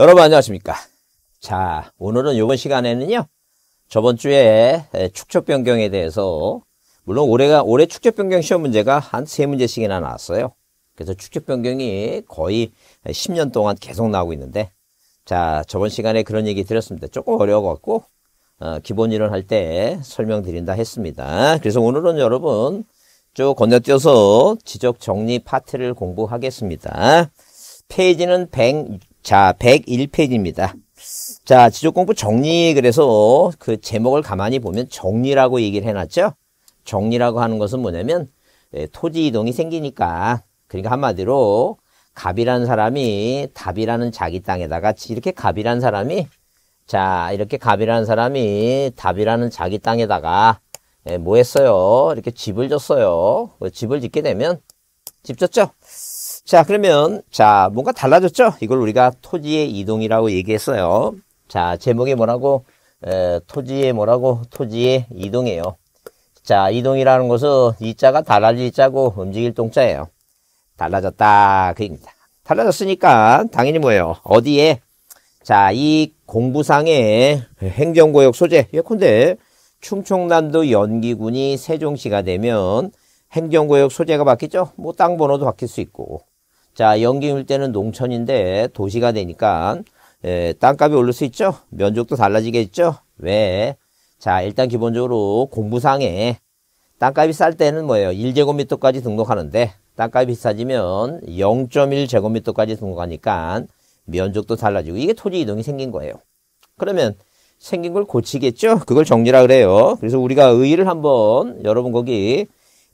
여러분 안녕하십니까 자 오늘은 이번 시간에는요 저번 주에 축적 변경에 대해서 물론 올해가 올해 축적 변경 시험 문제가 한 세 문제씩이나 나왔어요 그래서 축적 변경이 거의 10년 동안 계속 나오고 있는데 자 저번 시간에 그런 얘기 드렸습니다 조금 어려워갖고 어, 기본 이론 할 때 설명드린다 했습니다 그래서 오늘은 여러분 쭉 건너뛰어서 지적 정리 파트를 공부하겠습니다 페이지는 1 자, 101페이지입니다. 자, 지적 공부 정리 그래서 그 제목을 가만히 보면 정리라고 얘기를 해놨죠. 정리라고 하는 것은 뭐냐면 네, 토지 이동이 생기니까 그러니까 한마디로 갑이라는 사람이 답이라는 자기 땅에다가 이렇게 갑이라는 사람이 자 이렇게 갑이라는 사람이 답이라는 자기 땅에다가 예, 뭐 했어요? 이렇게 집을 졌어요. 그 집을 짓게 되면 집 졌죠? 자, 그러면, 자, 뭔가 달라졌죠? 이걸 우리가 토지의 이동이라고 얘기했어요. 자, 제목이 뭐라고? 에, 토지의 뭐라고? 토지의 이동이에요. 자, 이동이라는 것은 이 자가 달라질 자고 움직일 동자예요. 달라졌다. 그얘입니다 달라졌으니까 당연히 뭐예요? 어디에? 자, 이 공부상의 행정구역 소재. 예컨대 충청남도 연기군이 세종시가 되면 행정구역 소재가 바뀌죠. 뭐 땅 번호도 바뀔 수 있고 자, 연기일 때는 농촌인데 도시가 되니까 에, 예, 땅값이 오를 수 있죠. 면적도 달라지겠죠. 왜? 자, 일단 기본적으로 공부상에 땅값이 쌀 때는 뭐예요? 1제곱미터까지 등록하는데 땅값이 비싸지면 0.1제곱미터까지 등록하니까 면적도 달라지고 이게 토지 이동이 생긴 거예요. 그러면 생긴 걸 고치겠죠? 그걸 정리라 그래요. 그래서 우리가 의의를 한번 여러분 거기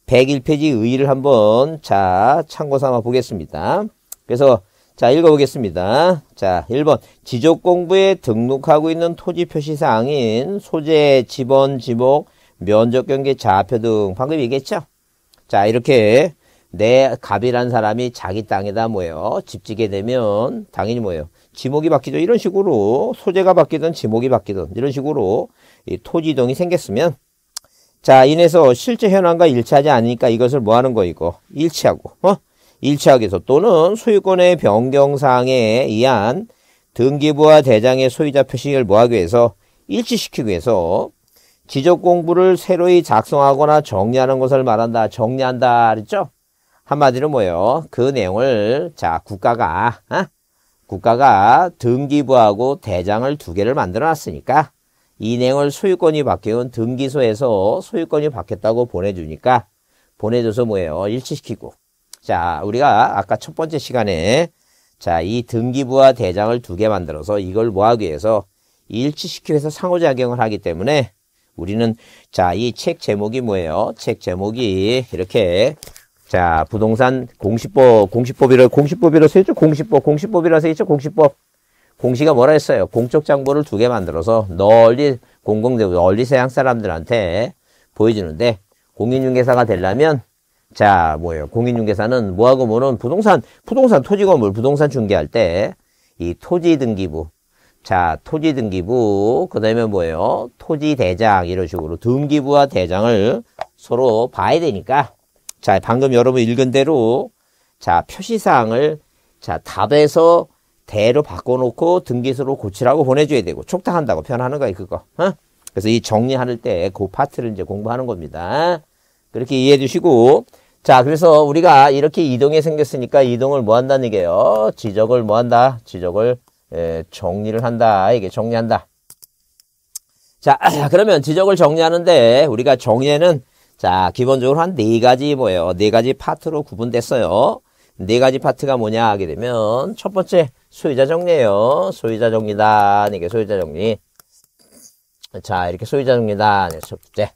101페이지 의의를 한번 자 참고 삼아 보겠습니다. 그래서 자 읽어보겠습니다. 자 1번 지적공부에 등록하고 있는 토지 표시사항인 소재, 지번, 지목, 면적경계, 좌표 등 방금 얘기했죠? 자 이렇게 내 갑이란 사람이 자기 땅에다 뭐예요? 집 지게 되면 당연히 뭐예요? 지목이 바뀌죠. 이런 식으로 소재가 바뀌든 지목이 바뀌든 이런 식으로 이 토지 이동이 생겼으면 자, 인해서 실제 현황과 일치하지 않으니까 이것을 뭐 하는 거이고 일치하고 어? 일치하기 위해서 또는 소유권의 변경 사항에 의한 등기부와 대장의 소유자 표시를 뭐 하기 위해서 일치시키기 위해서 지적 공부를 새로이 작성하거나 정리하는 것을 말한다. 정리한다. 그랬죠? 한마디로 뭐예요? 그 내용을 자, 국가가 어? 국가가 등기부하고 대장을 두 개를 만들어 놨으니까 인행을 소유권이 바뀌어온 등기소에서 소유권이 바뀌었다고 보내주니까 보내줘서 뭐예요? 일치시키고. 자, 우리가 아까 첫 번째 시간에 자, 이 등기부와 대장을 두 개 만들어서 이걸 뭐 하기 위해서 일치시키해서 상호작용을 하기 때문에 우리는 자, 이 책 제목이 뭐예요? 책 제목이 이렇게 자, 부동산 공시법, 공시법이라 공시법이라 써 있죠? 공시법, 공시법이라 서 있죠? 공시법. 공시가 뭐라 했어요? 공적 장부를두 개 만들어서 널리 공공대 널리 세양 사람들한테 보여주는데 공인중개사가 되려면 자 뭐예요? 공인중개사는 뭐하고 뭐는 부동산 부동산 토지 건물 부동산 중개할 때 이 토지 등기부 자 토지 등기부 그 다음에 뭐예요? 토지 대장 이런 식으로 등기부와 대장을 서로 봐야 되니까 자 방금 여러분 읽은 대로 자 표시사항을 자 답에서 대로 바꿔놓고 등기소로 고치라고 보내줘야 되고 촉탁한다고 표현하는 거야 그거. 어? 그래서 이 정리하는 때 그 파트를 이제 공부하는 겁니다. 그렇게 이해해 주시고 자 그래서 우리가 이렇게 이동이 생겼으니까 이동을 뭐 한다는 얘기예요. 지적을 뭐 한다. 지적을 에, 예, 정리를 한다. 이게 정리한다. 자 그러면 지적을 정리하는데 우리가 정리에는 자 기본적으로 한 네 가지 뭐예요. 네 가지 파트로 구분됐어요. 네 가지 파트가 뭐냐 하게 되면 첫 번째 소유자 정리예요. 소유자 정리단. 이게 소유자 정리. 자, 이렇게 소유자 정리단. 네, 첫 번째.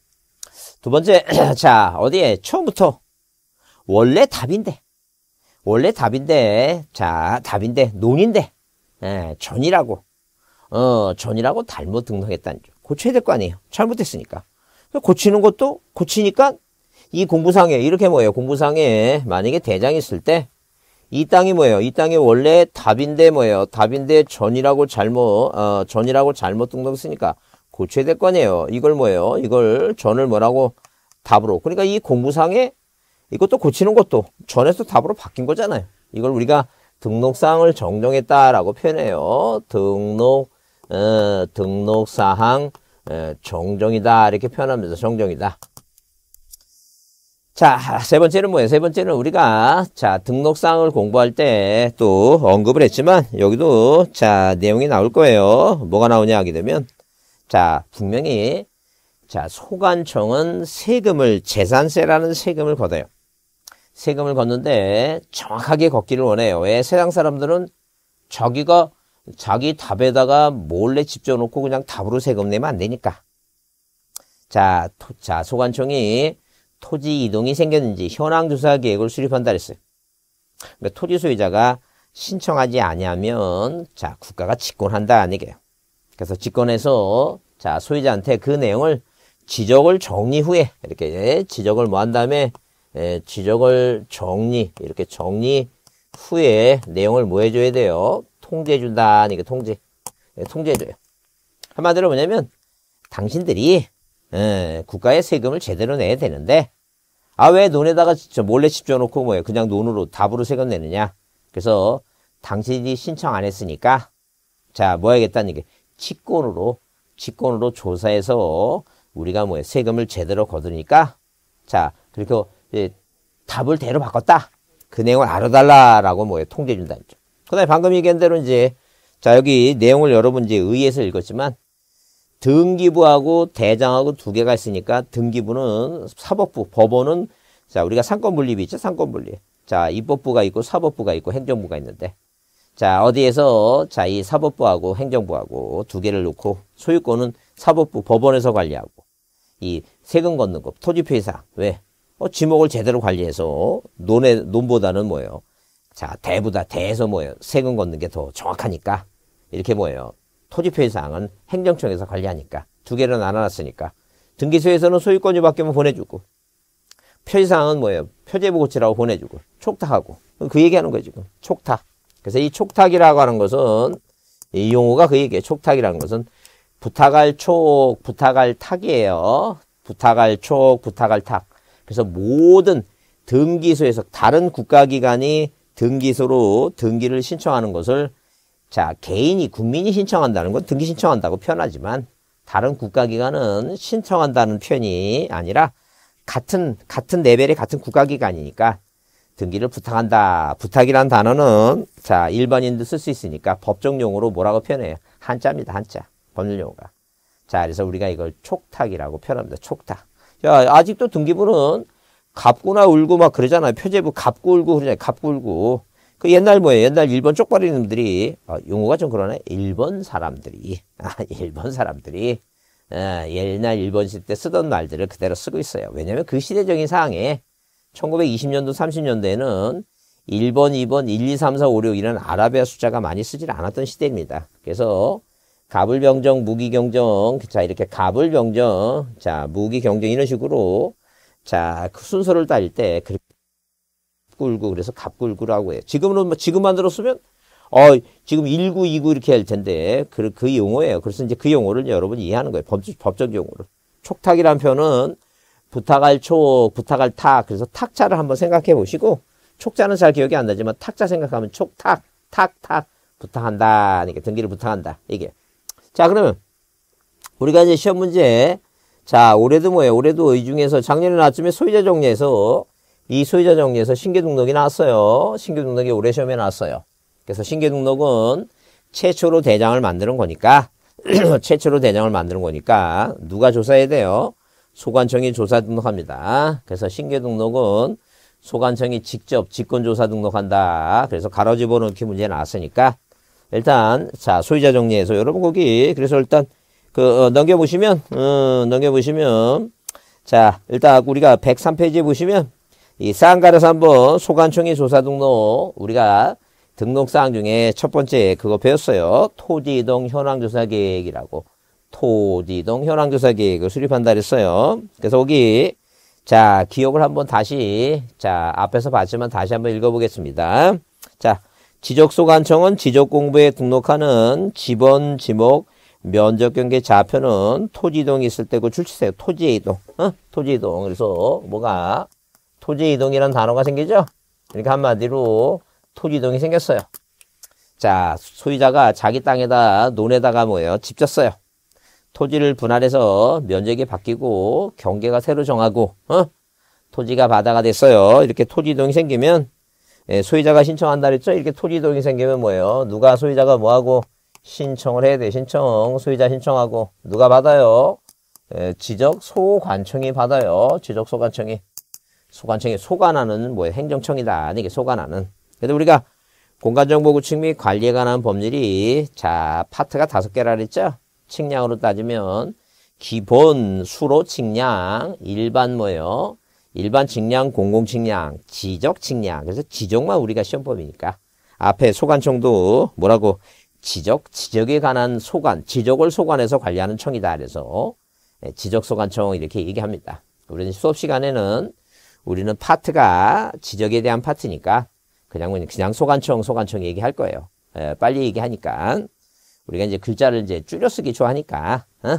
두 번째. 자, 어디에? 처음부터. 원래 답인데. 원래 답인데. 자, 답인데. 논인데. 예, 전이라고. 어, 전이라고 잘못 등록했다는 점. 고쳐야 될 거 아니에요. 잘못했으니까. 고치는 것도 고치니까 이 공부상에, 이렇게 뭐예요. 공부상에 만약에 대장이 있을 때이 땅이 뭐예요? 이 땅이 원래 답인데 뭐예요? 답인데 전이라고 잘못 어, 전이라고 잘못 등록 쓰니까 고쳐야 될 거 아니에요. 이걸 뭐예요? 이걸 전을 뭐라고 답으로. 그러니까 이 공부상에 이것도 고치는 것도 전에서 답으로 바뀐 거잖아요. 이걸 우리가 등록사항을 정정했다라고 표현해요. 등록 어, 등록사항 어, 정정이다 이렇게 표현하면서 정정이다. 자, 세 번째는 뭐예요? 세 번째는 우리가 자, 등록사항을 공부할 때 또 언급을 했지만 여기도 자, 내용이 나올 거예요. 뭐가 나오냐 하게 되면 자, 분명히 자, 소관청은 세금을 재산세라는 세금을 걷어요. 세금을 걷는데 정확하게 걷기를 원해요. 왜 세상 사람들은 자기가 자기 답에다가 몰래 집어놓고 그냥 답으로 세금 내면 안 되니까. 자, 자, 소관청이 토지 이동이 생겼는지 현황 조사 계획을 수립한다 그랬어요. 그러니까 토지 소유자가 신청하지 아니하면 자 국가가 집권한다 아니게요. 그래서 집권해서 자 소유자한테 그 내용을 지적을 정리 후에 이렇게 지적을 뭐 한 다음에 에, 예, 지적을 정리 이렇게 정리 후에 내용을 뭐 해줘야 돼요? 통제해준다. 아 니까 통제. 예, 통제해줘요. 한마디로 뭐냐면 당신들이 예, 국가의 세금을 제대로 내야 되는데 아 왜 논에다가 진짜 몰래 집어놓고 뭐예 그냥 논으로 답으로 세금 내느냐 그래서 당신이 신청 안 했으니까 자뭐야겠다는게 직권으로 직권으로 조사해서 우리가 뭐 세금을 제대로 거두니까 자 그렇게 이제 답을 대로 바꿨다 그 내용을 알아달라라고 뭐 통제해 준다는 거죠. 그다음에 방금 얘기한 대로 이제 자 여기 내용을 여러분 이제 의해서 읽었지만 등기부하고 대장하고 두 개가 있으니까 등기부는 사법부, 법원은 자 우리가 상권분립이 있죠. 상권분립. 자 입법부가 있고 사법부가 있고 행정부가 있는데 자 어디에서 자 이 사법부하고 행정부하고 두 개를 놓고 소유권은 사법부 법원에서 관리하고 이 세금 걷는 거토지회사 왜? 어, 지목을 제대로 관리해서 논에 논보다는 뭐예요? 자 대보다 대에서 뭐예요? 세금 걷는 게 더 정확하니까 이렇게 뭐예요? 토지표의 사항은 행정청에서 관리하니까 두 개로 나눠놨으니까 등기소에서는 소유권유 바뀌면 보내주고 표시사항은 뭐예요? 표제부고치라고 보내주고 촉탁하고 그 얘기하는 거예요 지금 촉탁 그래서 이 촉탁이라고 하는 것은 이 용어가 그 얘기예요 촉탁이라는 것은 부탁할 촉 부탁할 탁이에요 부탁할 촉 부탁할 탁 그래서 모든 등기소에서 다른 국가기관이 등기소로 등기를 신청하는 것을 자, 개인이 국민이 신청한다는 건 등기 신청한다고 표현하지만 다른 국가기관은 신청한다는 표현이 아니라 같은 같은 레벨의 같은 국가기관이니까 등기를 부탁한다. 부탁이란 단어는 자 일반인도 쓸 수 있으니까 법정용으로 뭐라고 표현해요? 한자입니다. 한자. 법률용어가. 자 그래서 우리가 이걸 촉탁이라고 표현합니다. 촉탁. 야 아직도 등기부는 갚고나 울고 막 그러잖아요. 표제부 갚고 울고 그러잖아요. 갚고 울고. 그 옛날 뭐예요? 옛날 일본 쪽발이놈들이 어, 용어가 좀 그러네. 일본 사람들이 아 일본 사람들이 아, 옛날 일본식 때 쓰던 말들을 그대로 쓰고 있어요. 왜냐하면 그 시대적인 상황에 1920년도 30년대에는 1번, 2번, 1, 2, 3, 4, 5, 6 이런 아랍의 숫자가 많이 쓰질 않았던 시대입니다. 그래서 가불병정, 무기경정, 자 이렇게 가불병정, 자 무기경정 이런 식으로 자그 순서를 따질 때 그렇게 갑굴구 그래서 갑굴구라고 해요. 지금은 뭐, 지금만 들었으면 어 지금 1구, 2구 이렇게 할 텐데 그, 그 용어예요. 그래서 이제 그 용어를 여러분이 이해하는 거예요. 법, 법적 용어로 촉탁이란 표현은 부탁할 촉, 부탁할 탁. 그래서 탁자를 한번 생각해 보시고 촉자는 잘 기억이 안 나지만 탁자 생각하면 촉탁, 탁탁 부탁한다. 그러니까 등기를 부탁한다. 이게. 자 그러면 우리가 이제 시험 문제 자 올해도 뭐예요? 올해도 이 중에서 작년에 나왔지만 소유자 정리에서 이 소유자 정리에서 신규 등록이 나왔어요. 신규 등록이 올해 시험에 나왔어요. 그래서 신규 등록은 최초로 대장을 만드는 거니까 최초로 대장을 만드는 거니까 누가 조사해야 돼요? 소관청이 조사 등록합니다. 그래서 신규 등록은 소관청이 직접 직권조사 등록한다. 그래서 가로 집어넣기 문제 나왔으니까 일단 자 소유자 정리에서 여러분 거기 그래서 일단 그 어, 넘겨보시면 어, 넘겨보시면 자 일단 우리가 1 0 3페이지 보시면 이 쌍가려서 한번 소관청의 조사 등록 우리가 등록사항 중에 첫 번째 그거 배웠어요. 토지이동 현황조사 계획이라고. 토지이동 현황조사 계획을 수립한다 그랬어요. 그래서 거기 자 기억을 한번 다시 자 앞에서 봤지만 다시 한번 읽어보겠습니다. 자 지적소관청은 지적공부에 등록하는 지번 지목 면적 경계 좌표는 토지 이동이 있을 때고 출시세요. 토지 이동. 어? 토지 이동. 그래서 뭐가 토지 이동이라는 단어가 생기죠? 그러니까 한마디로 토지 이동이 생겼어요. 자, 소유자가 자기 땅에다 논에다가 뭐예요? 집 졌어요. 토지를 분할해서 면적이 바뀌고 경계가 새로 정하고 어? 토지가 바다가 됐어요. 이렇게 토지 이동이 생기면 예, 소유자가 신청한다 그랬죠? 이렇게 토지 이동이 생기면 뭐예요? 누가 소유자가 뭐하고 신청을 해야 돼. 신청, 소유자 신청하고 누가 받아요? 예, 지적 소관청이 받아요. 지적 소관청이. 소관청에 소관하는 뭐 행정청이다. 이게 소관하는. 그래서 우리가 공간정보구축 및 관리에 관한 법률이 자 파트가 다섯 개라 그랬죠? 측량으로 따지면 기본 수로 측량 일반 뭐요? 일반 측량 공공 측량 지적 측량 그래서 지적만 우리가 시험법이니까 앞에 소관청도 뭐라고 지적 지적에 관한 소관 지적을 소관해서 관리하는 청이다 그래서 예, 지적 소관청 이렇게 얘기합니다. 우리는 수업 시간에는 우리는 파트가 지적에 대한 파트니까 그냥 그냥 소관청 소관청 얘기할 거예요. 에, 예, 빨리 얘기하니까 우리가 이제 글자를 이제 줄여 쓰기 좋아하니까 어?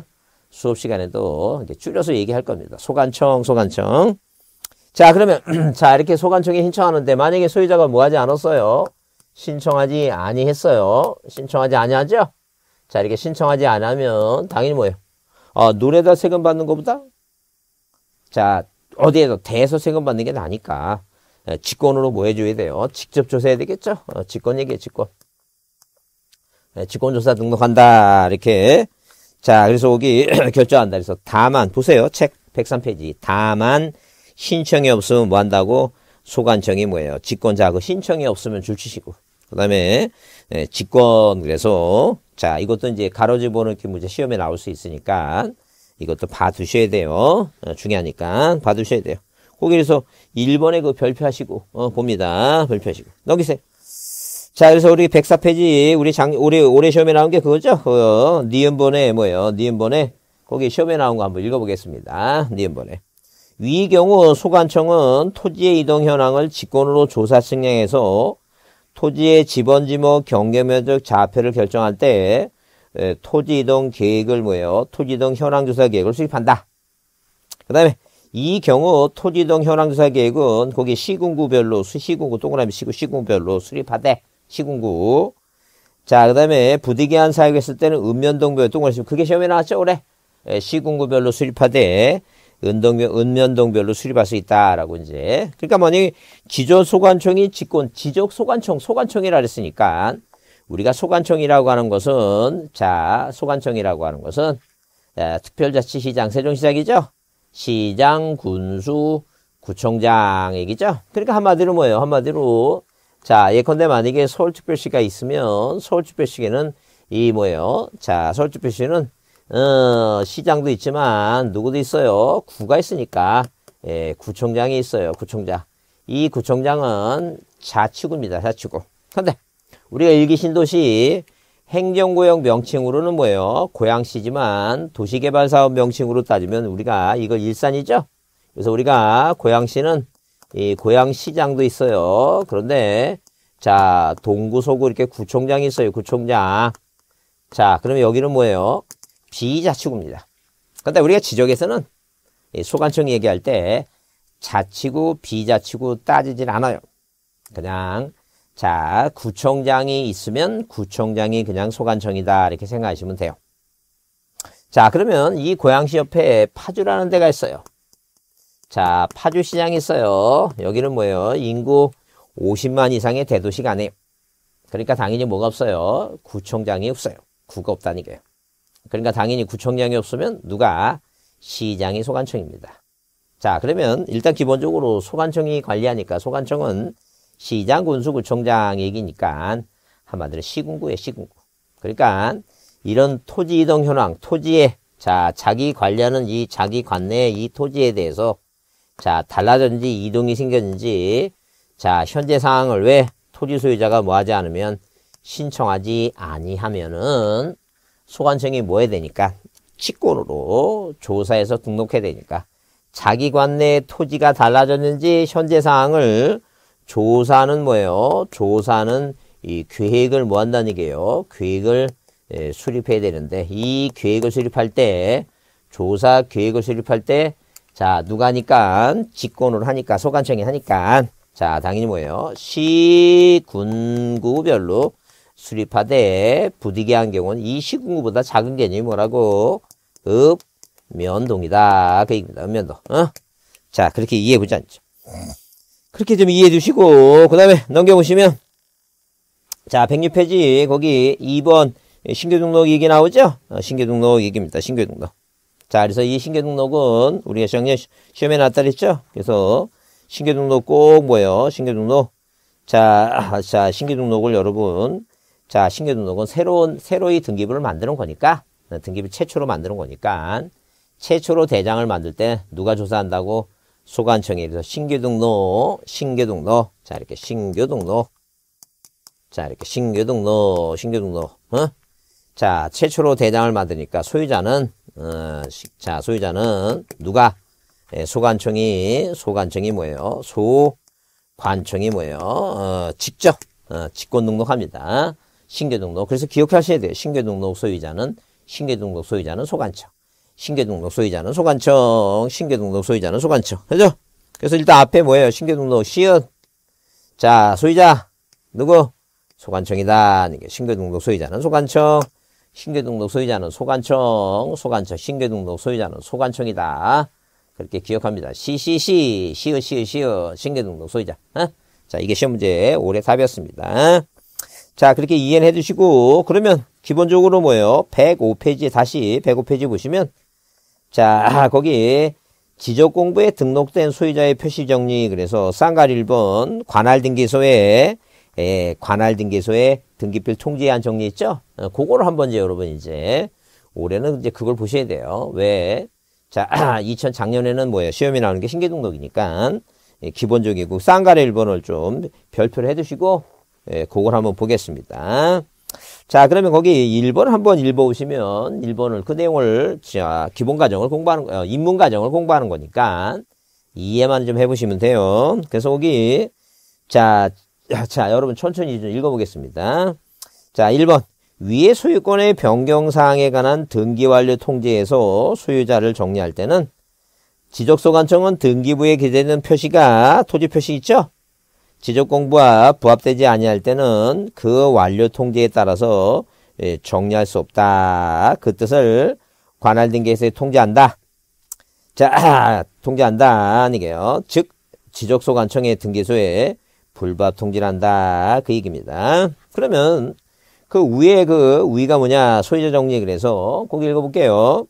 수업 시간에도 이제 줄여서 얘기할 겁니다. 소관청 소관청. 자 그러면 자 이렇게 소관청에 신청하는데 만약에 소유자가 뭐하지 않았어요? 신청하지 아니했어요. 신청하지 아니하죠? 자 이렇게 신청하지 않으면 당연히 뭐예요? 아, 노래다 세금 받는 것보다 자 어디에서 대서세금 받는 게 나니까 예, 직권으로 뭐 해줘야 돼요? 직접 조사해야 되겠죠? 어, 직권 얘기해 직권. 예, 직권조사 등록한다 이렇게 자 그래서 여기 결정한다 그래서 다만 보세요 책 103페이지 다만 신청이 없으면 뭐 한다고 소관청이 뭐예요 직권자 그 신청이 없으면 줄치시고 그 다음에 예, 직권 그래서 자 이것도 이제 가로지보는 이렇게 문제 시험에 나올 수 있으니까 이것도 봐두셔야 돼요. 어, 중요하니까 봐두셔야 돼요. 거기에서 1번에 그 별표하시고 어, 봅니다. 별표하시고 넘기세요. 자, 그래서 우리 104페이지 우리 장 우리 올해 시험에 나온 게 그거죠. 어, 니은번에 뭐예요? 니은번에 거기 시험에 나온 거 한번 읽어보겠습니다. 니은번에 위 경우 소관청은 토지의 이동 현황을 직권으로 조사 측량해서 토지의 지번지목 뭐 경계면적 좌표를 결정할 때 예, 토지 이동 계획을 모여 토지 이동 현황 조사 계획을 수립한다. 그다음에 이 경우 토지 이동 현황 조사 계획은 거기 시군구별로 시군구 동그라미 시구 시군별로 구 수립하되 시군구. 자, 그다음에 부득이한 사유가 있을 때는 읍면동별 동그라미 그게 시험에 나왔죠, 올해. 에, 예, 시군구별로 수립하되 은동별, 읍면동별로 수립할 수 있다라고 이제. 그러니까 뭐니 기존 소관청이 직권 지적 소관청 소관청이라 그랬으니까 우리가 소관청이라고 하는 것은 자 소관청이라고 하는 것은 자, 예, 특별자치시장 세종시장이죠. 시장, 군수, 구청장 얘기죠. 그러니까 한마디로 뭐예요? 한마디로 자 예컨대 만약에 서울특별시가 있으면 서울특별시에는 이 뭐예요? 자 서울특별시는 어, 시장도 있지만 누구도 있어요? 구가 있으니까 예, 구청장이 있어요. 구청장. 이 구청장은 자치구입니다. 자치구. 근데 우리가 일기 신도시 행정구역 명칭으로는 뭐예요? 고양시지만 도시개발사업 명칭으로 따지면 우리가 이거 일산이죠? 그래서 우리가 고양시는 이 고양시장도 있어요. 그런데 자 동구 소구 이렇게 구청장이 있어요. 구청장. 자 그러면 여기는 뭐예요? 비자치구입니다. 근데 우리가 지적에서는 소관청 얘기할 때 자치구 비자치구 따지질 않아요. 그냥 자, 구청장이 있으면 구청장이 그냥 소관청이다 이렇게 생각하시면 돼요. 자, 그러면 이 고양시 옆에 파주라는 데가 있어요. 자, 파주시장이 있어요. 여기는 뭐예요? 인구 50만 이상의 대도시가 아니에요. 그러니까 당연히 뭐가 없어요? 구청장이 없어요. 구가 없다니까요. 그러니까 당연히 구청장이 없으면 누가? 시장이 소관청입니다. 자, 그러면 일단 기본적으로 소관청이 관리하니까 소관청은 시장군수구청장 얘기니까 한마디로 시군구에 시군구. 그러니까 이런 토지 이동 현황, 토지에 자 자기 관리하는 이 자기 관내 이 토지에 대해서 자 달라졌는지 이동이 생겼는지 자 현재 상황을 왜 토지 소유자가 뭐하지 않으면 신청하지 아니하면은 소관청이 뭐 해야 되니까 직권으로 조사해서 등록해야 되니까 자기 관내 토지가 달라졌는지 현재 상황을 조사는 뭐예요? 조사는 이 계획을 뭐 한다는 얘요 계획을 예, 수립해야 되는데 이 계획을 수립할 때 조사 계획을 수립할 때 자 누가 하니까 직권으로 하니까 소관청이 하니까 자 당연히 뭐예요? 시군구별로 수립하되 부득이한 경우는 이 시군구보다 작은 개념이 뭐라고? 읍면동이다. 그 얘기입니다. 읍면동. 어? 자 그렇게 이해해보지 않죠. 그렇게 좀 이해해 주시고 그 다음에 넘겨보시면 자 106페이지 거기 2번 신규 등록 얘기 나오죠? 어, 신규 등록 얘기입니다. 신규 등록. 자 그래서 이 신규 등록은 우리가 작년 시험에 나그랬죠 그래서 신규 등록 꼭 뭐예요? 신규 등록 자, 자 신규 등록을 여러분 자 신규 등록은 새로운 새로이 등기부를 만드는 거니까 등기부 최초로 만드는 거니까 최초로 대장을 만들 때 누가 조사한다고 소관청에 이르러 신규 등록, 신규 등록. 자, 이렇게 신규 등록. 자, 이렇게 신규 등록, 신규 등록. 어? 자, 최초로 대장을 만드니까 소유자는 어, 자, 소유자는 누가? 예, 소관청이 소관청이 뭐예요? 소관청이 뭐예요? 어, 직접 어, 직권 등록합니다. 신규 등록. 그래서 기억하셔야 돼요. 신규 등록 소유자는 신규 등록 소유자는 소관청. 신계등록 소유자는 소관청, 신계등록 소유자는 소관청. 그죠? 그래서 일단 앞에 뭐예요? 신계등록시은 자, 소유자. 누구? 소관청이다. 신계등록 소유자는 소관청. 신계등록 소유자는 소관청. 소관청. 신계등록 소유자는 소관청이다. 그렇게 기억합니다. c c 시 시어, 시어, 시어. 신계등록 소유자. 어? 자, 이게 시험 문제 올해 답이었습니다. 자, 그렇게 이해해 주시고, 그러면 기본적으로 뭐예요? 1 0 5페이지 다시 105페이지 보시면 자, 거기 지적 공부에 등록된 소유자의 표시 정리 그래서 쌍갈 1번 관할 등기소에 예, 관할 등기소에 등기필 통지한 정리 있죠? 어, 그거를 한번 이제 여러분 이제 올해는 이제 그걸 보셔야 돼요. 왜? 자, 2000 작년에는 뭐예요? 시험이 나오는 게 신계 등록이니까 예, 기본적이고 쌍가의 1번을 좀 별표를 해 두시고 예, 그걸 한번 보겠습니다. 자, 그러면 거기 1번 한번 읽어보시면 1번을 그 내용을 자, 기본 과정을 공부하는 어, 인문 과정을 공부하는 거니까 이해만 좀 해보시면 돼요. 그래서 거기 자, 자, 여러분 천천히 좀 읽어보겠습니다. 자, 1번. 위의 소유권의 변경사항에 관한 등기완료 통지에서 소유자를 정리할 때는 지적소관청은 등기부에 기재된 표시가 토지 표시 있죠? 지적 공부와 부합되지 아니할 때는 그 완료 통지에 따라서 예, 정리할 수 없다. 그 뜻을 관할 등계에서 통지한다 자, 통지한다 아니게요. 즉, 지적소관청의 등기소에 불법 통지를 한다. 그 얘기입니다. 그러면 그 위에 그 위가 뭐냐. 소유자 정리 그래서 꼭 읽어볼게요.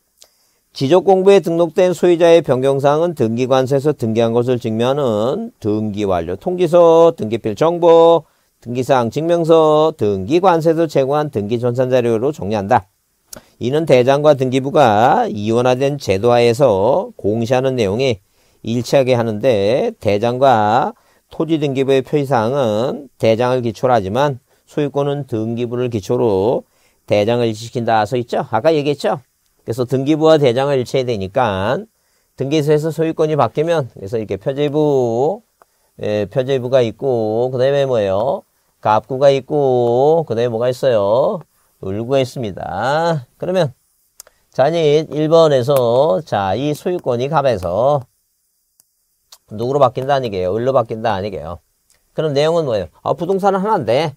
지적 공부에 등록된 소유자의 변경사항은 등기관세에서 등기한 것을 증명하는 등기 완료 통지서, 등기필 정보, 등기사항 증명서, 등기관세에서 제공한 등기 전산 자료로 정리한다. 이는 대장과 등기부가 이원화된 제도하에서 공시하는 내용이 일치하게 하는데 대장과 토지 등기부의 표시사항은 대장을 기초로 하지만 소유권은 등기부를 기초로 대장을 일치시킨다 서 있죠. 아까 얘기했죠. 그래서 등기부와 대장을일치해야되니까 등기소에서 소유권이 바뀌면 그래서 이렇게 표제부 예, 표제부가 있고 그 다음에 뭐예요? 갑구가 있고 그 다음에 뭐가 있어요? 을구가 있습니다. 그러면 자닛 1번에서 자 이 소유권이 갑에서 누구로 바뀐다 아니게요? 을로 바뀐다 아니게요? 그럼 내용은 뭐예요? 아, 부동산은 하나인데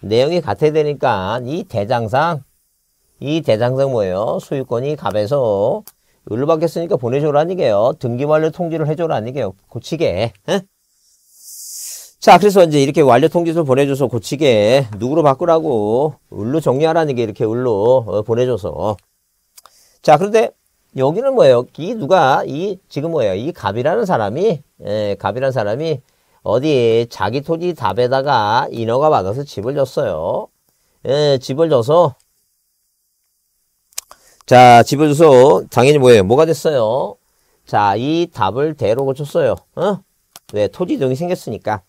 내용이 같아야 되니까 이 대장상 이 대장성 뭐예요? 소유권이 갑에서 을로 바뀌었으니까 보내줘라아니게요 등기 완료 통지를 해줘라아니게요 고치게. 에? 자, 그래서 이제 이렇게 완료 통지서 보내줘서 고치게 누구로 바꾸라고 을로 정리하라는 게 이렇게 을로 어, 보내줘서 자, 그런데 여기는 뭐예요? 이 누가 이 지금 뭐예요? 이 갑이라는 사람이 에, 예, 갑이라는 사람이 어디 자기 토지 답에다가 인허가 받아서 집을 줬어요. 에, 예, 집을 줘서 자, 집을주소 당연히 뭐예요? 뭐가 됐어요? 자, 이 답을 대로 고쳤어요. 어? 왜? 네, 토지 등이 생겼으니까.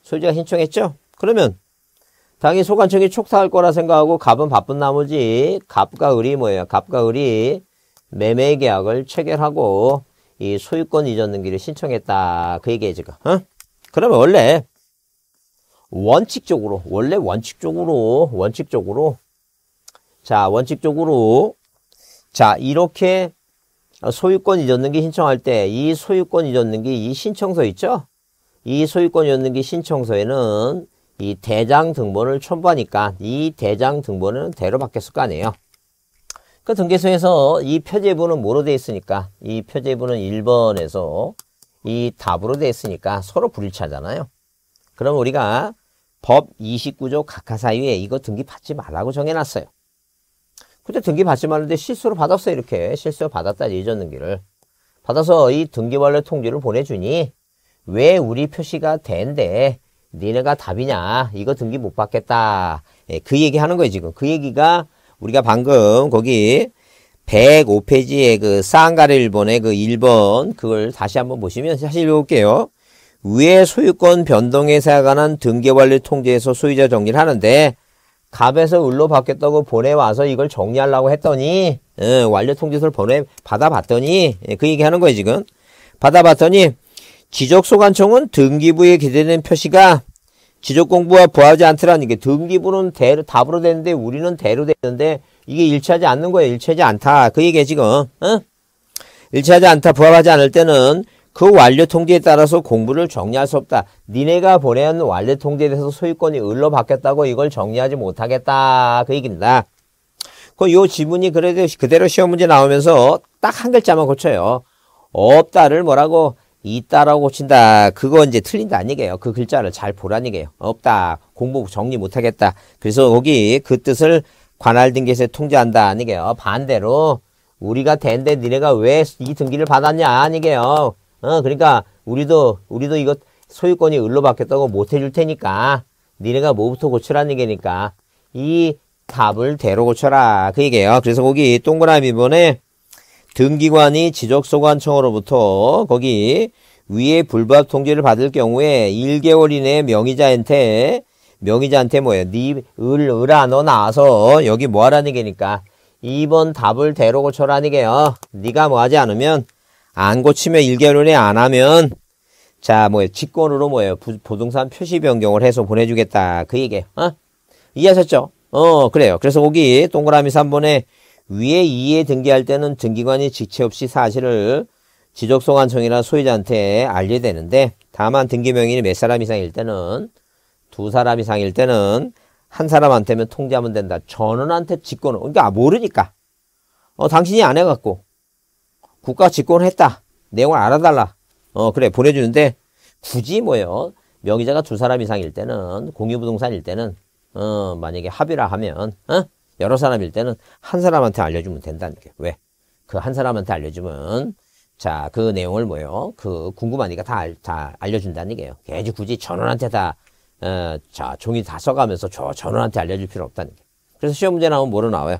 소유자가 신청했죠? 그러면 당연히 소관청이 촉탁할 거라 생각하고 갑은 바쁜 나머지 갑과 을이 뭐예요? 갑과 을이 매매 계약을 체결하고 이 소유권 이전 등기를 신청했다. 그 얘기예요, 지금. 어? 그러면 원래 원칙적으로 원래 원칙적으로 원칙적으로 자 원칙적으로 자, 이렇게 소유권 이전 등기 신청할 때 이 소유권 이전 등기 이 신청서 있죠? 이 소유권 이전 등기 신청서에는 이 대장 등본을 첨부하니까 이 대장 등본은 대로 바뀌었을 거 아니에요. 그 등기소에서 이 표제부는 뭐로 되어 있으니까 이 표제부는 1번에서 이 답으로 되어 있으니까 서로 불일치하잖아요. 그럼 우리가 법 29조 각하사유에 이거 등기 받지 말라고 정해놨어요. 그때 등기 받지 말는데 실수로 받았어 이렇게 실수로 받았다 예전등기를 받아서 이 등기관료 통지를 보내주니 왜 우리 표시가 된데 니네가 답이냐 이거 등기 못 받겠다 예, 그 얘기 하는 거예요 지금 그 얘기가 우리가 방금 거기 105페이지에 그쌍가리일본에그 1번 그걸 다시 한번 보시면 사실 읽어볼게요 위에 소유권 변동에 사관한 등기관리 통지에서 소유자 정리를 하는데 갑에서 을로 바뀌었다고 보내와서 이걸 정리하려고 했더니 어, 예, 완료 통지서를 보내 받아봤더니 예, 그 얘기하는 거예요 지금 받아봤더니 지적소관청은 등기부에 기재된 표시가 지적공부와 부하지 않더라는 게 등기부는 대로 답으로 되는데 우리는 대로 되는데 이게 일치하지 않는 거예요 일치하지 않다 그 얘기예요 지금 어? 일치하지 않다 부합하지 않을 때는 그 완료 통지에 따라서 공부를 정리할 수 없다. 니네가 보낸 완료 통지에 대해서 소유권이 을로 바뀌었다고 이걸 정리하지 못하겠다. 그얘기입니다 그 요 지문이 그래도 그대로 시험 문제 나오면서 딱 한 글자만 고쳐요. 없다를 뭐라고 있다라고 고친다. 그거 이제 틀린다아니기요그 글자를 잘 보란 얘기예요. 없다. 공부 정리 못하겠다. 그래서 거기 그 뜻을 관할 등기에서 통제한다아니기요 반대로 우리가 된데 니네가 왜 이 등기를 받았냐 아니게요. 어, 그러니까 우리도 우리도 이거 소유권이 을로 바뀌었다고 못 해줄 테니까 니네가 뭐부터 고쳐라는 얘기니까 이 답을 대로 고쳐라 그 얘기예요. 그래서 거기 동그라미 번에 등기관이 지적소관청으로부터 거기 위에 불법 통지를 받을 경우에 1개월 이내 명의자한테 명의자한테 뭐예요? 니을 을아 너 나와서 여기 뭐하라는 게니까 2번 답을 대로 고쳐라는 게요. 니가 뭐하지 않으면 안 고치면 1개월 내에 안 하면 자, 뭐예요 직권으로 뭐예요? 부동산 표시 변경을 해서 보내주겠다. 그 얘기예요. 어? 이해하셨죠? 어, 그래요. 그래서 거기 동그라미 3번에 위에 2에 등기할 때는 등기관이 직체 없이 사실을 지적성 한청이나 소유자한테 알려야 되는데 다만 등기 명인이 몇 사람 이상일 때는 두 사람 이상일 때는 한 사람한테면 통지하면 된다. 전원한테 직권을 그러니까 모르니까 어 당신이 안 해갖고 국가 직권했다 내용을 알아달라. 어, 그래. 보내주는데 굳이 뭐예요. 명의자가 두 사람 이상일 때는 공유부동산일 때는 어, 만약에 합의라 하면 어? 여러 사람일 때는 한 사람한테 알려주면 된다는 게 왜? 그 한 사람한테 알려주면 자 그 내용을 뭐요? 그 궁금하니까 다, 다 알려준다는 얘기예요. 괜히 굳이 전원한테 다 어, 자 종이 다 써가면서 저 전원한테 알려줄 필요 없다는 게. 그래서 시험 문제 나오면 뭐로 나와요?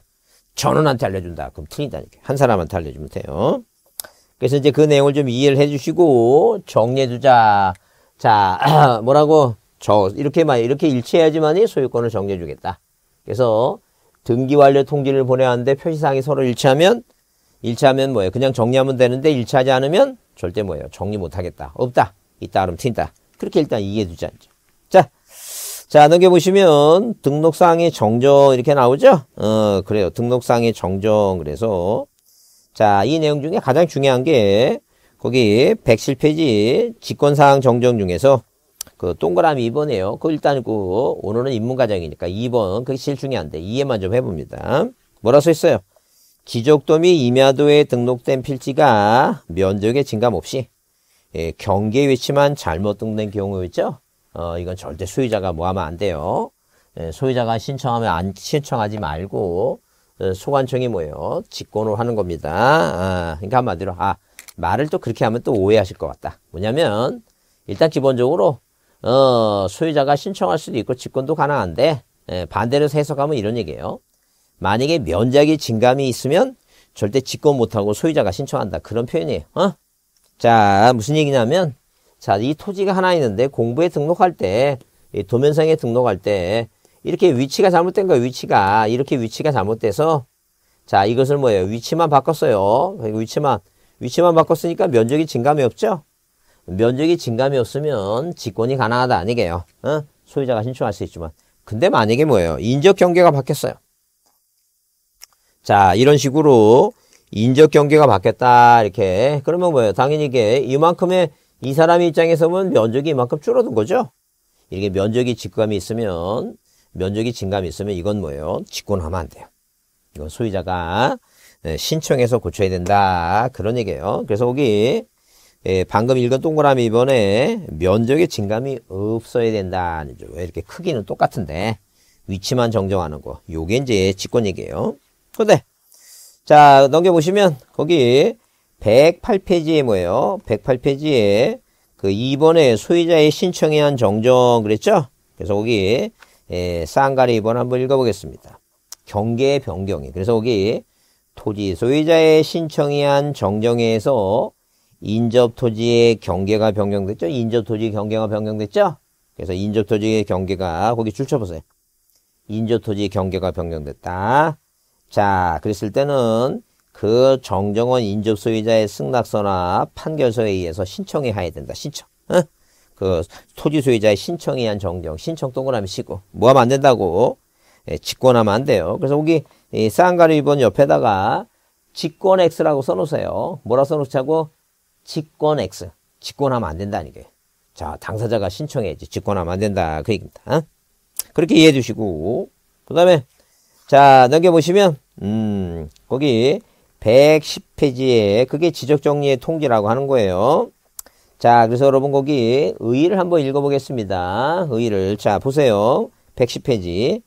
전원한테 알려준다. 그럼 틀린다는 게. 한 사람한테 알려주면 돼요. 그래서 이제 그 내용을 좀 이해를 해주시고 정리해주자. 자, 뭐라고? 저 이렇게만 이렇게 일치해야지만이 소유권을 정리해주겠다. 그래서 등기 완료 통지를 보내야 하는데 표시사항이 서로 일치하면 일치하면 뭐예요? 그냥 정리하면 되는데 일치하지 않으면 절대 뭐예요? 정리 못하겠다. 없다. 있다 그러면 튄다. 그렇게 일단 이해해두자. 자, 자 넘겨보시면 등록사항의 정정 이렇게 나오죠? 어 그래요. 등록사항의 정정 그래서 자, 이 내용 중에 가장 중요한 게 거기 107페이지 직권사항 정정 중에서 그 동그라미 2번이에요. 그 일단 그 오늘은 입문과정이니까 2번 그게 제일 중요한데 이해만 좀 해봅니다. 뭐라 고써 있어요? 기적도및 임야도에 등록된 필지가 면적의 증감 없이 예, 경계 위치만 잘못 등록된 경우 있죠? 어, 이건 절대 소유자가 뭐 하면 안 돼요. 예, 소유자가 신청하면 안 신청하지 말고 어, 소관청이 뭐예요? 직권으로 하는 겁니다. 아, 그러니까 한마디로 아 말을 또 그렇게 하면 또 오해하실 것 같다. 뭐냐면 일단 기본적으로 어, 소유자가 신청할 수도 있고 직권도 가능한데 예, 반대로 해석하면 이런 얘기예요. 만약에 면적이 증감이 있으면 절대 직권 못하고 소유자가 신청한다. 그런 표현이에요. 어? 자 무슨 얘기냐면 자 이 토지가 하나 있는데 공부에 등록할 때 도면상에 등록할 때 이렇게 위치가 잘못된 거예요. 위치가 이렇게 위치가 잘못돼서 자 이것을 뭐예요? 위치만 바꿨어요. 위치만 위치만 바꿨으니까 면적이 증감이 없죠. 면적이 증감이 없으면 직권이 가능하다 아니게요. 어? 소유자가 신청할 수 있지만 근데 만약에 뭐예요? 인적 경계가 바뀌었어요. 자 이런 식으로 인적 경계가 바뀌었다 이렇게 그러면 뭐예요? 당연히 이게 이만큼의 이 사람의 입장에서 보면 면적이 이만큼 줄어든 거죠. 이게 면적이 직감이 있으면 면적이 증감이 있으면 이건 뭐예요? 직권하면 안 돼요. 이건 소유자가 예, 신청해서 고쳐야 된다. 그런 얘기예요. 그래서 거기 예, 방금 읽은 동그라미 이번에 면적의 증감이 없어야 된다. 는 거죠. 왜 이렇게 크기는 똑같은데 위치만 정정하는 거. 요게 이제 직권 얘기예요. 근데자 넘겨보시면 거기 108페이지에 뭐예요? 108페이지에 그 2번에 소유자의 신청에 한 정정 그랬죠? 그래서 거기 예, 쌍간의 입원 한번 읽어보겠습니다. 경계 변경이. 그래서 거기 토지 소유자의 신청이한 정정에서 인접 토지의 경계가 변경됐죠? 인접 토지 의 경계가 변경됐죠? 그래서 인접 토지의 경계가 거기 줄쳐보세요. 인접 토지 의 경계가 변경됐다. 자, 그랬을 때는 그 정정원 인접 소유자의 승낙서나 판결서에 의해서 신청해 해야 된다. 신청. 응? 그 토지 소유자의 신청에 의한 정정, 신청 동그라미 치고 뭐하면안 된다고 예, 직권하면 안 돼요. 그래서 여기 이 쌍가루 2번 옆에다가 직권 X라고 써놓으세요. 뭐라 써놓자고? 직권 X. 직권하면 안 된다는 게. 자, 당사자가 신청해야지. 직권하면 안 된다. 그 얘기입니다. 어? 그렇게 이해해 주시고. 그 다음에, 자, 넘겨보시면, 음, 거기 110페이지에, 그게 지적정리의 통지라고 하는 거예요. 자, 그래서 여러분 거기 의의를 한번 읽어보겠습니다. 의의를. 자, 보세요. 110페이지.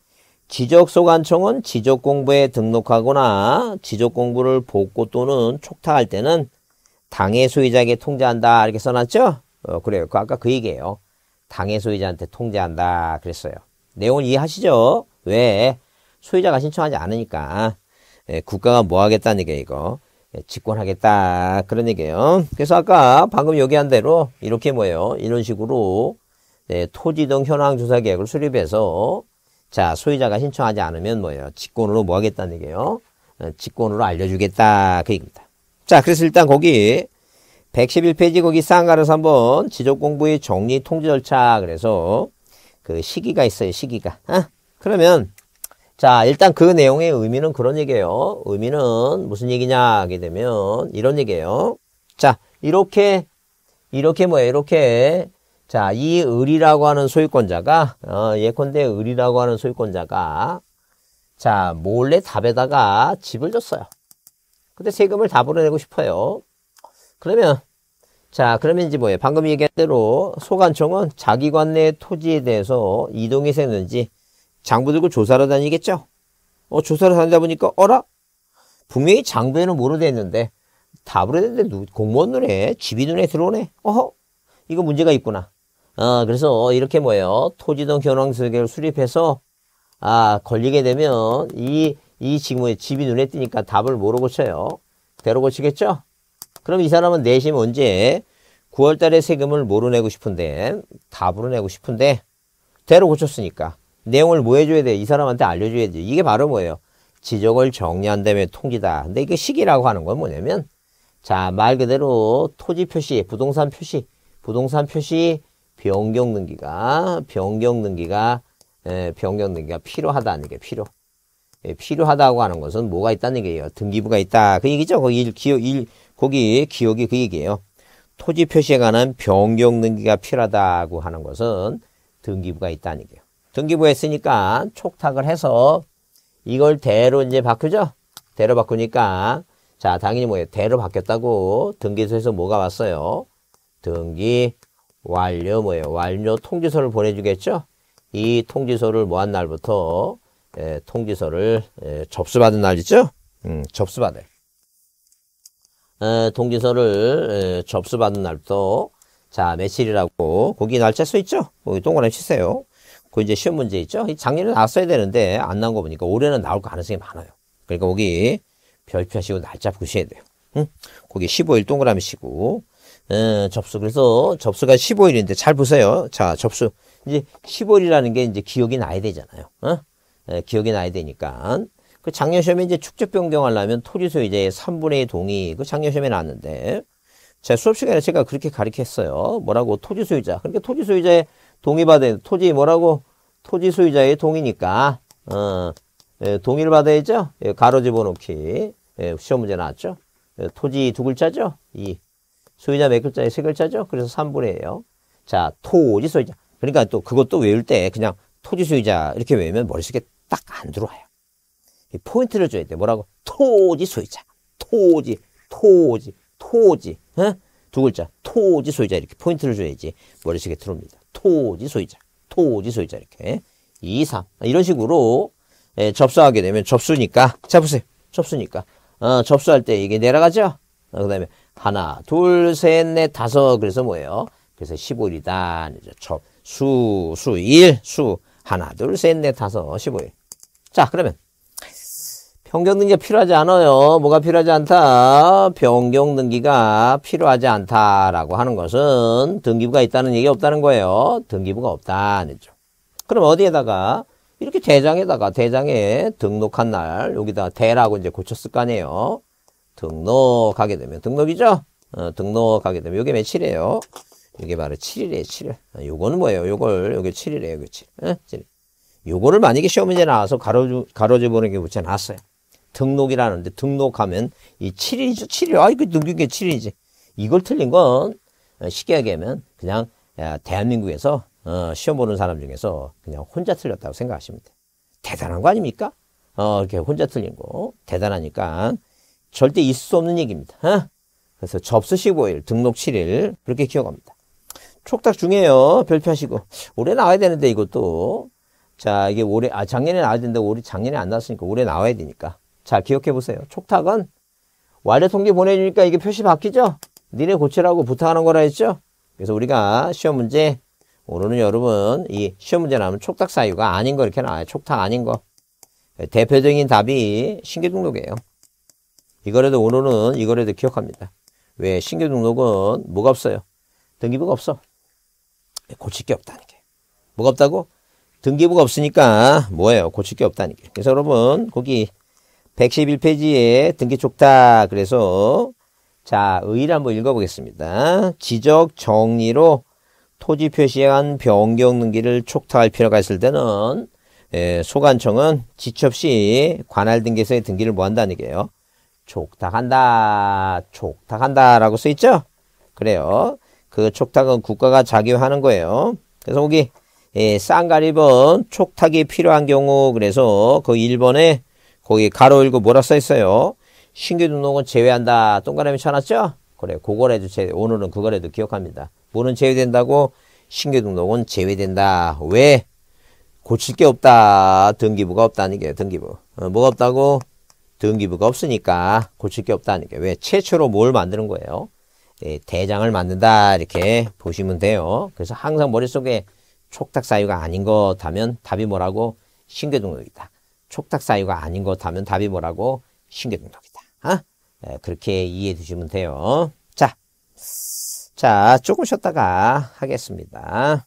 지적소관청은 지적공부에 등록하거나 지적공부를 복고 또는 촉탁할 때는 당해 소유자에게 통제한다. 이렇게 써놨죠? 어, 그래요. 그 아까 그 얘기예요. 당해 소유자한테 통제한다. 그랬어요. 내용을 이해하시죠? 왜? 소유자가 신청하지 않으니까. 예, 국가가 뭐 하겠다는 얘기예요, 이거. 예, 집권하겠다 그런 얘기예요. 그래서 아까 방금 얘기한 대로 이렇게 뭐예요? 이런 식으로 네, 토지 등 현황 조사 계획을 수립해서 자 소유자가 신청하지 않으면 뭐예요? 직권으로 뭐 하겠다는 얘기예요? 어, 직권으로 알려주겠다 그 얘기입니다. 자 그래서 일단 거기 111페이지 거기 쌍가에서 한번 지적공부의 정리 통지 절차 그래서 그 시기가 있어요 시기가. 아, 그러면 자, 일단 그 내용의 의미는 그런 얘기예요. 의미는 무슨 얘기냐 하게 되면 이런 얘기예요. 자, 이렇게 이렇게 뭐예요? 이렇게 자, 이 을이라고 하는 소유권자가 어, 예컨대 을이라고 하는 소유권자가 자, 몰래 답에다가 집을 줬어요. 근데 세금을 다 불어내고 싶어요. 그러면 자, 그러면 이제 뭐예요? 방금 얘기한 대로 소관청은 자기 관내 토지에 대해서 이동이 생는지 장부 들고 조사를 다니겠죠. 어, 조사를 다니다 보니까 어라? 분명히 장부에는 뭐로 됐는데 답을 했는데 공무원 눈에 집이 눈에 들어오네. 어허 이거 문제가 있구나. 아 그래서 이렇게 뭐예요? 토지등 현황설계를 수립해서 아 걸리게 되면 이이 이지금 집이 눈에 띄니까 답을 모르 고쳐요? 대로 고치겠죠? 그럼 이 사람은 내심 언제 9월달에 세금을 모르 내고 싶은데 답으로 내고 싶은데 대로 고쳤으니까 내용을 뭐 해줘야 돼? 이 사람한테 알려줘야지. 이게 바로 뭐예요? 지적을 정리한다음에 통지다. 근데 이게 시기라고 하는 건 뭐냐면 자, 말 그대로 토지 표시, 부동산 표시, 부동산 표시 변경 등기가 변경 등기가 에, 예, 변경 등기가 필요하다는 게 필요. 예, 필요하다고 하는 것은 뭐가 있다는 얘기예요. 등기부가 있다. 그 얘기죠. 거기 기억, 일, 거기 기억이 그 얘기예요. 토지 표시에 관한 변경 등기가 필요하다고 하는 것은 등기부가 있다는 얘기예요. 등기부에 으니까 촉탁을 해서 이걸 대로 이제 바꾸죠? 대로 바꾸니까 자 당연히 뭐예요? 대로 바뀌었다고 등기소에서 뭐가 왔어요? 등기 완료 뭐예요? 완료 통지서를 보내주겠죠? 이 통지서를 뭐한 날부터 예, 통지서를 예, 접수받은 날이죠? 음, 접수받을 에, 어, 통지서를 에, 예, 접수받은 날부터 자 며칠이라고 거기 날짜 수 있죠? 거기 동그라미 치세요. 그 이제 시험 문제 있죠? 작년에 나왔어야 되는데 안 나온 거 보니까 올해는 나올 가능성이 많아요. 그러니까 거기 별표하시고 날짜 보셔야 돼요. 응? 거기 15일 동그라미 시고 음, 어, 접수 그래서 접수가 15일인데 잘 보세요. 자 접수 이제 15일이라는 게 이제 기억이 나야 되잖아요. 어? 에, 예, 기억이 나야 되니까 그 작년 시험에 이제 축적 변경하려면 토지소 이제 3분의 2 동의 그 작년 시험에 나왔는데 제 수업 시간에 제가 그렇게 가르쳤어요. 뭐라고 토지 소유자. 그러니까 토지 소유자의 동의 받아야 돼. 토지 뭐라고? 토지 소유자의 동의니까 어, 예, 동의를 받아야죠. 예, 가로 집어넣기 예, 시험 문제 나왔죠. 예, 토지 두 글자죠. 이 소유자 몇 글자에 세 글자죠. 그래서 3분의예요. 자, 토지 소유자. 그러니까 또 그것도 외울 때 그냥 토지 소유자 이렇게 외우면 머릿속에 딱 안 들어와요. 포인트를 줘야 돼. 뭐라고? 토지 소유자. 토지, 토지, 토지. 어? 두 글자. 토지 소유자 이렇게 포인트를 줘야지 머릿속에 들어옵니다. 토지 소유자, 토지 소유자 이렇게 2, 3 이런 식으로 예, 접수하게 되면 접수니까 자 보세요 접수니까 어, 접수할 때 이게 내려가죠 어, 그 다음에 하나 둘 셋 넷 다섯 그래서 뭐예요 그래서 15일이다 접수 수 일 수 하나 둘 셋 넷 다섯 15일 자 그러면 변경 등기가 필요하지 않아요. 뭐가 필요하지 않다? 변경 등기가 필요하지 않다라고 하는 것은 등기부가 있다는 얘기 없다는 거예요. 등기부가 없다는 거죠. 그럼 어디에다가 이렇게 대장에다가 대장에 등록한 날 여기다 대라고 이제 고쳤을 거 아니에요. 등록하게 되면 등록이죠. 어, 등록하게 되면 이게 며칠이에요? 이게 바로 7일이에요. 7일. 아, 요거는 뭐예요? 요걸 요게 7일이에요. 그치? 7일. 예? 요거를 만약에 시험 문제 나와서 가로주 가로주 보는 게 붙여 놨어요. 등록이라는데 등록하면 이 7일이죠. 7일. 아, 이거 등록인 게 7일이지. 이걸 틀린 건 어, 쉽게 얘기하면 그냥 대한민국에서 어, 시험 보는 사람 중에서 그냥 혼자 틀렸다고 생각하시면 돼. 대단한 거 아닙니까? 어, 이렇게 혼자 틀린 거. 대단하니까 절대 있을 수 없는 얘기입니다. 어? 그래서 접수 15일, 등록 7일 그렇게 기억합니다. 촉탁 중에요. 별표하시고. 올해 나와야 되는데 이것도. 자, 이게 올해, 아, 작년에 나와야 되는데 올해 작년에 안 나왔으니까 올해 나와야 되니까. 자, 기억해 보세요. 촉탁은 완료통지 보내주니까 이게 표시 바뀌죠? 니네 고치라고 부탁하는 거라 했죠? 그래서 우리가 시험 문제, 오늘은 여러분 이 시험 문제 나오면 촉탁 사유가 아닌 거 이렇게 나와요. 촉탁 아닌 거. 대표적인 답이 신규 등록이에요. 이거라도 오늘은 이거라도 기억합니다. 왜? 신규 등록은 뭐가 없어요? 등기부가 없어. 고칠 게 없다는 게. 뭐가 없다고? 등기부가 없으니까 뭐예요? 고칠 게 없다는 게. 그래서 여러분 거기 111페이지에 등기촉탁 그래서 자 의의를 한번 읽어보겠습니다. 지적 정리로 토지 표시한 변경 등기를 촉탁할 필요가 있을 때는 예, 소관청은 지체 없이 관할 등기소에 등기를 뭐 한다는 얘기예요. 촉탁한다, 촉탁한다라고 써 있죠. 그래요. 그 촉탁은 국가가 자기하는 거예요. 그래서 거기 예, 쌍가리번 촉탁이 필요한 경우 그래서 그 1번에 거기 가로 읽고 뭐라 써 있어요? 신규 등록은 제외한다. 동그라미 쳐놨죠? 그래, 그거라도 제, 오늘은 그거라도 기억합니다. 뭐는 제외된다고? 신규 등록은 제외된다. 왜? 고칠 게 없다. 등기부가 없다는 게 등기부. 어, 뭐가 없다고? 등기부가 없으니까 고칠 게 없다는 게. 왜? 최초로 뭘 만드는 거예요? 예, 대장을 만든다. 이렇게 보시면 돼요. 그래서 항상 머릿속에 촉탁사유가 아닌 것 하면 답이 뭐라고? 신규 등록이다. 촉탁 사유가 아닌 것 하면 답이 뭐라고? 신경등록이다. 아? 어? 에, 예, 그렇게 이해해 주시면 돼요. 자, 자 조금 쉬었다가 하겠습니다.